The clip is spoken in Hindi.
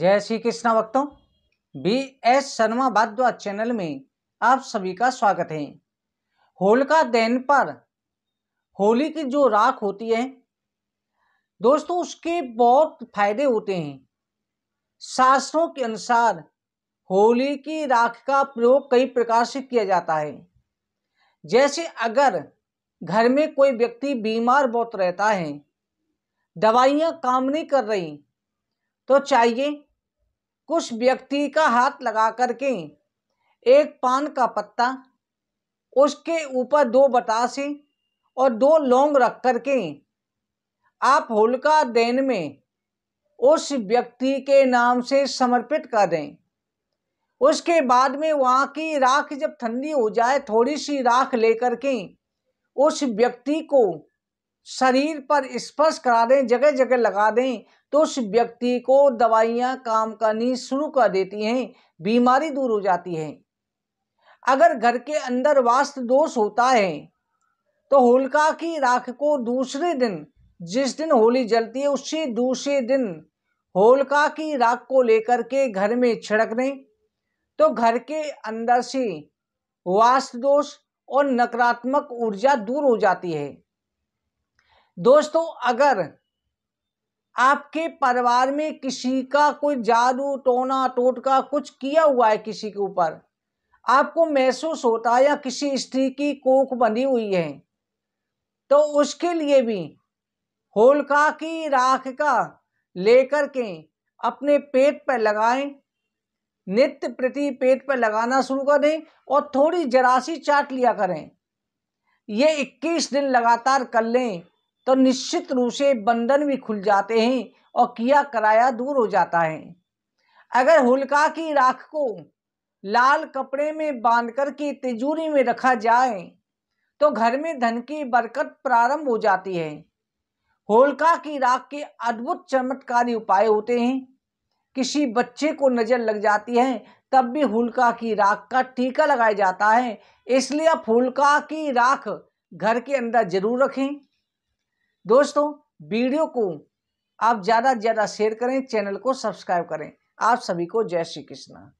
जय श्री कृष्णा भक्तों B S Sharma Bhadwa channel में आप सभी का स्वागत है होलिका दहन पर होली की जो राख होती है दोस्तों उसके बहुत फायदे होते हैं शास्त्रों के अनुसार होली की राख का प्रयोग कई प्रकार से किया जाता है जैसे अगर घर में कोई व्यक्ति बीमार बहुत रहता है दवाइयां काम नहीं कर रही तो चाहिए कुछ व्यक्ति का हाथ लगा करके एक पान का पत्ता उसके ऊपर दो बतासे और दो लौंग रख करके आप होलिका देन में उस व्यक्ति के नाम से समर्पित कर दें उसके बाद में वहाँ की राख जब ठंडी हो जाए थोड़ी सी राख लेकर के उस व्यक्ति को शरीर पर स्पर्श करा दें जगह जगह लगा दें तो उस व्यक्ति को दवाइयाँ काम करनी शुरू कर देती हैं बीमारी दूर हो जाती है अगर घर के अंदर वास्तु दोष होता है तो होलिका की राख को दूसरे दिन जिस दिन होली जलती है उसी दूसरे दिन होलिका की राख को लेकर के घर में छिड़क दें तो घर के अंदर से वास्तु दोष और नकारात्मक ऊर्जा दूर हो जाती है दोस्तों अगर आपके परिवार में किसी का कोई जादू टोना टोटका कुछ किया हुआ है किसी के ऊपर आपको महसूस होता है या किसी स्त्री की कोख बनी हुई है तो उसके लिए भी होलका की राख का लेकर के अपने पेट पर लगाएं नित्य प्रति पेट पर लगाना शुरू करें और थोड़ी जरासी चाट लिया करें ये 21 दिन लगातार कर लें तो निश्चित रूप से बंधन भी खुल जाते हैं और किया कराया दूर हो जाता है अगर होलिका की राख को लाल कपड़े में बांध कर के तिजोरी में रखा जाए तो घर में धन की बरकत प्रारंभ हो जाती है होलका की राख के अद्भुत चमत्कारी उपाय होते हैं किसी बच्चे को नज़र लग जाती है तब भी होलका की राख का टीका लगाया जाता है इसलिए आप होलका की राख घर के अंदर जरूर रखें दोस्तों वीडियो को आप ज़्यादा से ज़्यादा शेयर करें चैनल को सब्सक्राइब करें आप सभी को जय श्री कृष्णा